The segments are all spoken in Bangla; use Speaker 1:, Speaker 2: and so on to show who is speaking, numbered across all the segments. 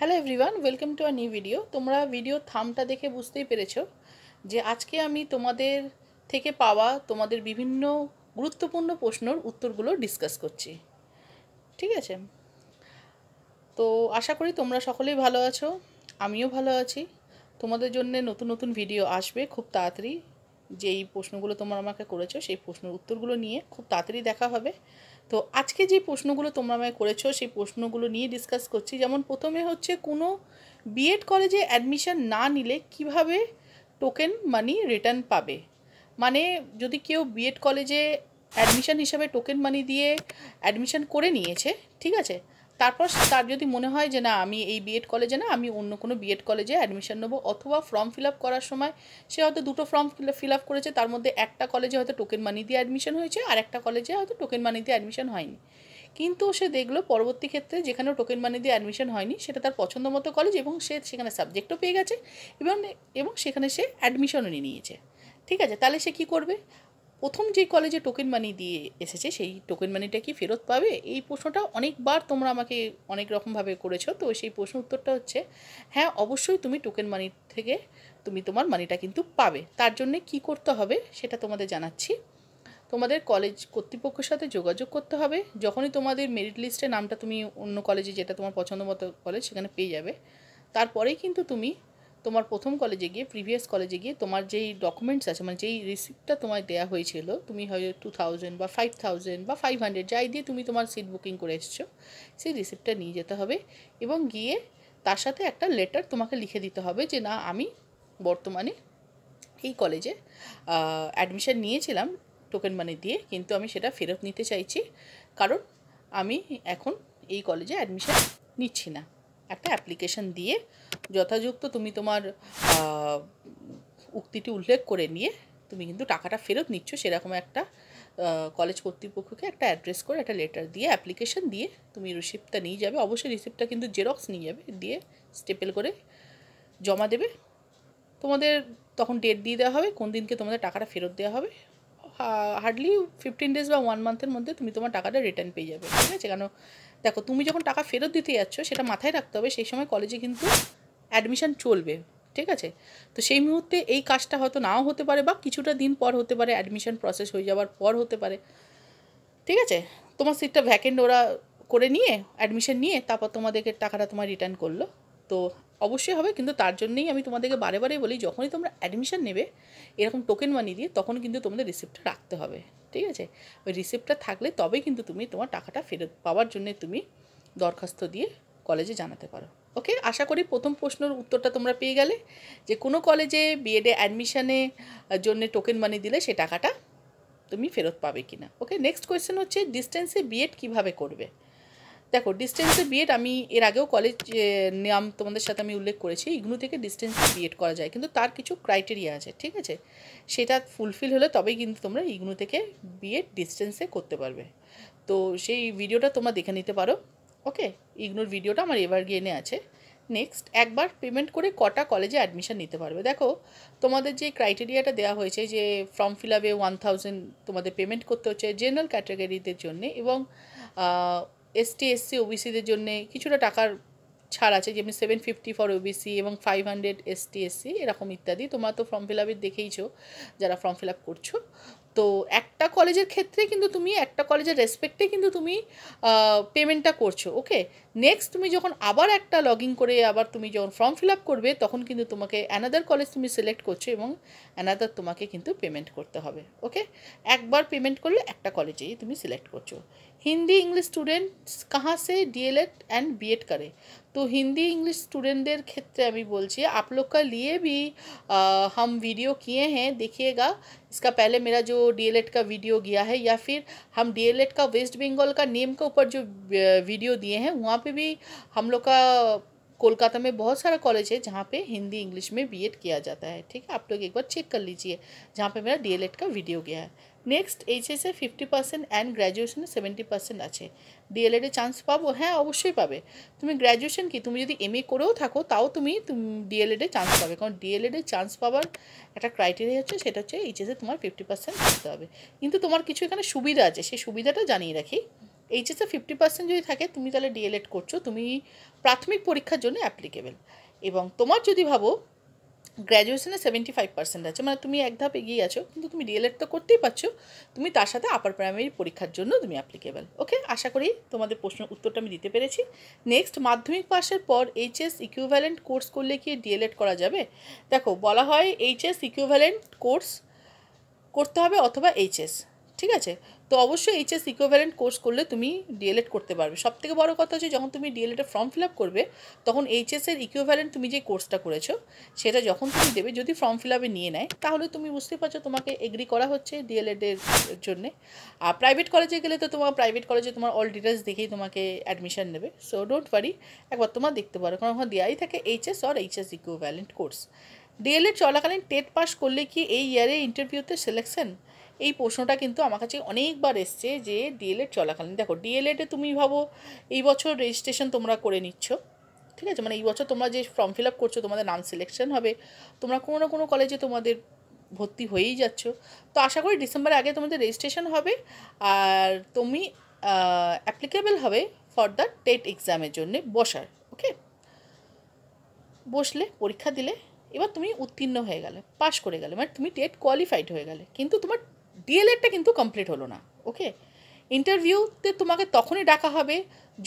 Speaker 1: hello everyone welcome to a new video তোমরা ভিডিও থামটা দেখে বুঝতেই পেরেছো যে আজকে আমি তোমাদের থেকে পাওয়া তোমাদের বিভিন্ন গুরুত্বপূর্ণ প্রশ্নর উত্তরগুলো ডিসকাস করছি ঠিক আছে তো আশা করি তোমরা সকলেই ভালো আছো আমিও ভালো আছি তোমাদের জন্য নতুন নতুন ভিডিও আসবে খুব তাড়াতাড়ি যেই প্রশ্নগুলো তোমরা আমাকে করেছো সেই প্রশ্নের উত্তরগুলো নিয়ে খুব তাড়াতাড়ি দেখা হবে তো আজকে যে প্রশ্নগুলো তোমরা আমায় করেছো সেই প্রশ্নগুলো নিয়ে ডিসকাস করছি যেমন প্রথমে হচ্ছে কোনো বিএড কলেজে অ্যাডমিশন না নিলে কিভাবে টোকেন মানি রিটার্ন পাবে মানে যদি কেউ বিএড কলেজে অ্যাডমিশান হিসাবে টোকেন মানি দিয়ে অ্যাডমিশন করে নিয়েছে ঠিক আছে তারপর তার যদি মনে হয় যে না আমি এই বিএড কলেজে না আমি অন্য কোনো বিএড কলেজে অ্যাডমিশন নেবো অথবা ফর্ম ফিল আপ করার সময় সে হয়তো দুটো ফর্ম ফিল আপ করেছে তার মধ্যে একটা কলেজে হয়তো টোকেন মানি দিয়ে অ্যাডমিশন হয়েছে আর একটা কলেজে হয়তো টোকেন মানি দিয়ে অ্যাডমিশন হয়নি কিন্তু সে দেখলো পরবর্তী ক্ষেত্রে যেখানে টোকেন মানি দিয়ে অ্যাডমিশন হয়নি সেটা তার পছন্দ মতো কলেজ এবং সে সেখানে সাবজেক্টও পেয়ে গেছে এবং এবং সেখানে সে অ্যাডমিশনও নিয়ে নিয়েছে ঠিক আছে তাহলে সে কি করবে প্রথম যে কলেজে টোকেন মানি দিয়ে এসেছে সেই টোকেন মানিটা কি ফেরত পাবে এই প্রশ্নটা অনেকবার তোমরা আমাকে অনেক রকমভাবে করেছো তো সেই প্রশ্ন উত্তরটা হচ্ছে হ্যাঁ অবশ্যই তুমি টোকেন মানি থেকে তুমি তোমার মানিটা কিন্তু পাবে তার জন্যে কি করতে হবে সেটা তোমাদের জানাচ্ছি তোমাদের কলেজ কর্তৃপক্ষের সাথে যোগাযোগ করতে হবে যখনই তোমাদের মেরিট লিস্টে নামটা তুমি অন্য কলেজে যেটা তোমার পছন্দ মতো কলেজ সেখানে পেয়ে যাবে তারপরেই কিন্তু তুমি তোমার প্রথম কলেজে গিয়ে প্রিভিয়াস কলেজে গিয়ে তোমার যেই ডকুমেন্টস আছে মানে যেই রিসিপ্টটা তোমায় দেওয়া হয়েছিল তুমি হয়তো টু থাউজেন্ড বা ফাইভ থাউজেন্ড বা ফাইভ হান্ড্রেড যাই দিয়ে তুমি তোমার সিট বুকিং করে এসছো সেই রিসিপ্টটা নিয়ে যেতে হবে এবং গিয়ে তার সাথে একটা লেটার তোমাকে লিখে দিতে হবে যে না আমি বর্তমানে এই কলেজে অ্যাডমিশান নিয়েছিলাম টোকেন মানি দিয়ে কিন্তু আমি সেটা ফেরত নিতে চাইছি কারণ আমি এখন এই কলেজে অ্যাডমিশান নিচ্ছি না একটা অ্যাপ্লিকেশন দিয়ে যথাযুক্ত তুমি তোমার উক্তিটি উল্লেখ করে নিয়ে তুমি কিন্তু টাকাটা ফেরত নিচ্ছ সেরকম একটা কলেজ কর্তৃপক্ষকে একটা অ্যাড্রেস করে একটা লেটার দিয়ে অ্যাপ্লিকেশন দিয়ে তুমি রিসিপ্টটা নিয়ে যাবে অবশ্যই রিসিপ্টটা কিন্তু জেরক্স নিয়ে যাবে দিয়ে স্টেপেল করে জমা দেবে তোমাদের তখন ডেট দিয়ে দেওয়া হবে কোন দিনকে তোমাদের টাকাটা ফেরত দেওয়া হবে হার্ডলি ফিফটিন ডেজ বা ওয়ান মান্থের মধ্যে তুমি তোমার টাকাটা রিটার্ন পেয়ে যাবে ঠিক আছে কেন দেখো তুমি যখন টাকা ফেরত দিতে যাচ্ছ সেটা মাথায় রাখতে হবে সেই সময় কলেজে কিন্তু অ্যাডমিশান চলবে ঠিক আছে তো সেই মুহূর্তে এই কাজটা হয়তো নাও হতে পারে বা কিছুটা দিন পর হতে পারে অ্যাডমিশান প্রসেস হয়ে যাওয়ার পর হতে পারে ঠিক আছে তোমার সিটটা ভ্যাকেন্ট ওরা করে নিয়ে অ্যাডমিশান নিয়ে তারপর তোমাদেরকে টাকাটা তোমার রিটার্ন করলো তো অবশ্যই হবে কিন্তু তার জন্যেই আমি তোমাদেরকে বারে বারে বলি যখনই তোমরা অ্যাডমিশান নেবে এরকম টোকেন মানি দিয়ে তখন কিন্তু তোমাদের রিসিপ্টটা রাখতে হবে ঠিক আছে ওই রিসিপ্টটা থাকলে তবে কিন্তু তুমি তোমার টাকাটা ফেরত পাওয়ার জন্যে তুমি দরখাস্ত দিয়ে কলেজে জানাতে পারো ওকে আশা করি প্রথম প্রশ্নের উত্তরটা তোমরা পেয়ে গেলে যে কোনো কলেজে বিএডে অ্যাডমিশানে জন্য টোকেন মানি দিলে সে টাকাটা তুমি ফেরত পাবে কিনা ওকে নেক্সট কোয়েশ্চেন হচ্ছে ডিস্টেন্সে বিএড কিভাবে করবে দেখো ডিস্টেন্সে বিএড আমি এর আগেও কলেজ নাম তোমাদের সাথে আমি উল্লেখ করেছি ইগনু থেকে ডিস্টেন্সে বিএড করা যায় কিন্তু তার কিছু ক্রাইটেরিয়া আছে ঠিক আছে সেটা ফুলফিল হলে তবেই কিন্তু তোমরা ইগনু থেকে বিএড ডিস্টেন্সে করতে পারবে তো সেই ভিডিওটা তোমরা দেখে নিতে পারো ওকে ইগনুর ভিডিওটা আমার এবার গেনে আছে নেক্সট একবার পেমেন্ট করে কটা কলেজে অ্যাডমিশান নিতে পারবে দেখো তোমাদের যে ক্রাইটেরিয়াটা দেওয়া হয়েছে যে ফর্ম ফিল আপে ওয়ান তোমাদের পেমেন্ট করতে হচ্ছে জেনারেল ক্যাটাগরিদের জন্য এবং এসটি এসসি ওবিসিদের জন্যে কিছুটা টাকার ছাড় আছে যেমনি সেভেন ফিফটি ফর ওবিসি এবং ফাইভ হান্ড্রেড এসটি এসসি এরকম ইত্যাদি তোমরা তো ফর্ম ফিল আপের দেখেইছো যারা ফর্ম ফিল আপ করছো তো একটা কলেজের ক্ষেত্রে কিন্তু তুমি একটা কলেজের রেসপেক্টে কিন্তু তুমি পেমেন্টটা করছো ওকে নেক্সট তুমি যখন আবার একটা লগ ইন করে আবার তুমি যখন ফর্ম ফিল আপ করবে তখন কিন্তু তোমাকে অ্যানাদার কলেজ তুমি সিলেক্ট করছো এবং অ্যানাদার তোমাকে কিন্তু পেমেন্ট করতে হবে ওকে একবার পেমেন্ট করলে একটা কলেজেই তুমি সিলেক্ট করছো हिंदी इंग्लिश स्टूडेंट कहाँ से डीएलएड एंड बीएड करें तो हिंदी इंग्लिश स्टूडेंट क्षेत्र अभी बोल चाहिए आप लोग का लिए भी आ, हम वीडियो किए हैं देखिएगा इसका पहले मेरा जो डीएलएड का वीडियो गया है या फिर हम डीएलएड का वेस्ट बंगाल का नेम के ऊपर जो वीडियो दिए हैं वहाँ पे भी हम लोग का कोलकाता में बहुत सारा कॉलेज है जहाँ पे हिंदी इंग्लिश में बीएड किया जाता है ठीक है आप लोग एक बार चेक कर लीजिए जहाँ पे मेरा डीएलएड का वीडियो गया है নেক্সট এইচএসে ফিফটি পার্সেন্ট অ্যান্ড গ্র্যাজুয়েশনে সেভেন্টি পার্সেন্ট আছে ডিএলএডে চান্স পাবো হ্যাঁ অবশ্যই পাবে তুমি গ্র্যাজুয়েশন কি তুমি যদি এম এ করেও থাকো তাও তুমি ডিএলএডে চান্স পাবে কারণ ডিএলএডে চান্স পাওয়ার একটা ক্রাইটেরিয়া হচ্ছে সেটা হচ্ছে এইচএসে তোমার ফিফটি পার্সেন্ট থাকতে হবে কিন্তু তোমার কিছু এখানে সুবিধা আছে সেই সুবিধাটা জানিয়ে রাখি এইচএসে ফিফটি পার্সেন্ট যদি থাকে তুমি তাহলে ডিএলএড করছো তুমি প্রাথমিক পরীক্ষার জন্য অ্যাপ্লিকেবেল এবং তোমার যদি ভাবো গ্র্যাজুয়েশনে সেভেন্টি ফাইভ পার্সেন্ট আছে মানে তুমি এক ধাপ এগিয়ে আছো কিন্তু তুমি ডিএলএড তো করতেই পারছো তুমি তার সাথে আপার প্রাইমারি পরীক্ষার জন্য তুমি অ্যাপ্লিকেবল ওকে আশা করি তোমাদের প্রশ্নের উত্তরটা আমি দিতে পেরেছি নেক্সট মাধ্যমিক পাশের পর এইচএস ইকুইভ্যালেন্ট কোর্স করলে কি ডিএলএড করা যাবে দেখো বলা হয় এইচএস ইকুইভ্যালেন্ট কোর্স করতে হবে অথবা এইচএস ঠিক আছে তো অবশ্যই এইচএস ইকোভ্যালেন্ট কোর্স করলে তুমি ডিএলএড করতে পারবে সব থেকে বড় কথা হচ্ছে যখন তুমি ডিএলএডের ফর্ম ফিল আপ করবে তখন এইচএসের ইকোভ্যালেন্ট তুমি যে কোর্সটা করেছো সেটা যখন তুমি দেবে যদি ফর্ম ফিল আপে নিয়ে নেয় তাহলে তুমি বুঝতে পারছো তোমাকে এগ্রি করা হচ্ছে ডিএলএডের জন্যে আর প্রাইভেট কলেজে গেলে তো তোমার প্রাইভেট কলেজে তোমার অল ডিটেলস দেখেই তোমাকে অ্যাডমিশন নেবে সো ডোন্ট ওয়ারি একবার তোমার দেখতে পারো কারণ ওখানে দেওয়াই থাকে HS or HS equivalent course D El Ed চলাকালীন টেট পাস করলে কি এই ইয়ারে ইন্টারভিউতে সিলেকশন এই প্রশ্নটা কিন্তু আমার কাছে অনেকবার এসছে যে ডিএলএড চলাকালীন দেখো ডিএলএডে তুমি ভাবো এই বছর রেজিস্ট্রেশন তোমরা করে নিচ্ছ ঠিক আছে মানে এই বছর তোমরা যে ফর্ম ফিল আপ করছো তোমাদের নাম সিলেকশন হবে তোমরা কোনো না কোনো কলেজে তোমাদের ভর্তি হয়েই যাচ্ছ তো আশা করি ডিসেম্বরের আগে তোমাদের রেজিস্ট্রেশন হবে আর তুমি অ্যাপ্লিকেবল হবে ফর দ্য টেট এক্সামের জন্যে বসার ওকে বসলে পরীক্ষা দিলে এবার তুমি উত্তীর্ণ হয়ে গেলে পাশ করে গেলে মানে তুমি টেট কোয়ালিফাইড হয়ে গেলে কিন্তু তোমার ডিএলএডটা কিন্তু কমপ্লিট হলো না ওকে ইন্টারভিউতে তোমাকে তখনই ডাকা হবে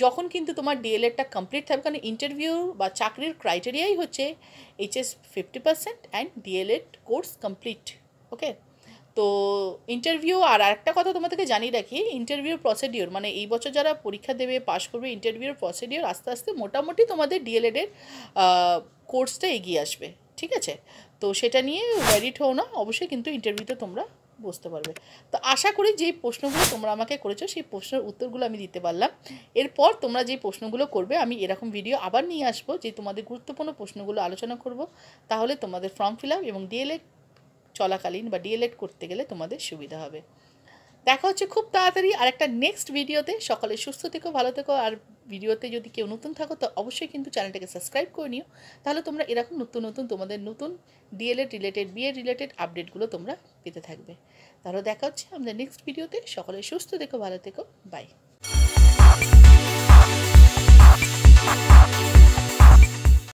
Speaker 1: যখন কিন্তু তোমার ডিএলএডটা কমপ্লিট থাকবে কারণ ইন্টারভিউ বা চাকরির ক্রাইটেরিয়াই হচ্ছে HS fifty percent and D El Ed course complete okay তো ইন্টারভিউ আর একটা কথা তোমাদেরকে জানিয়ে রাখি ইন্টারভিউ প্রসিডিওর মানে এই বছর যারা পরীক্ষা দেবে পাশ করবে ইন্টারভিউর প্রসিডিওর আস্তে আস্তে মোটামুটি তোমাদের ডিএলএডের কোর্সটা এগিয়ে আসবে ঠিক আছে তো সেটা নিয়ে ওয়ারিড হও না অবশ্যই কিন্তু ইন্টারভিউতে তোমরা বুঝতে পারবে তো আশা করি যে প্রশ্নগুলো তোমরা আমাকে করেছো সেই প্রশ্নের উত্তরগুলো আমি দিতে পারলাম এরপর তোমরা যে প্রশ্নগুলো করবে আমি এরকম ভিডিও আবার নিয়ে আসবো যে তোমাদের গুরুত্বপূর্ণ প্রশ্নগুলো আলোচনা করব তাহলে তোমাদের ফর্ম ফিল আপ এবং ডিএলএড চলাকালীন বা ডিএলএড করতে গেলে তোমাদের সুবিধা হবে দেখা হচ্ছে খুব তাড়াতাড়ি আর একটা নেক্সট ভিডিওতে সকালে সুস্থ থেকো ভালো থেকো আর ভিডিওতে যদি কেউ নতুন থাকো তো অবশ্যই কিন্তু চ্যানেলটাকে সাবস্ক্রাইব করে নিও তাহলে তোমরা এরকম নতুন নতুন তোমাদের নতুন ডিএলএড রিলেটেড বিএ রিলেটেড আপডেটগুলো তোমরা পেতে থাকবে তাহলে দেখা হচ্ছে আমাদের নেক্সট ভিডিওতে সকলে সুস্থ দেখো ভালো থেকো বাই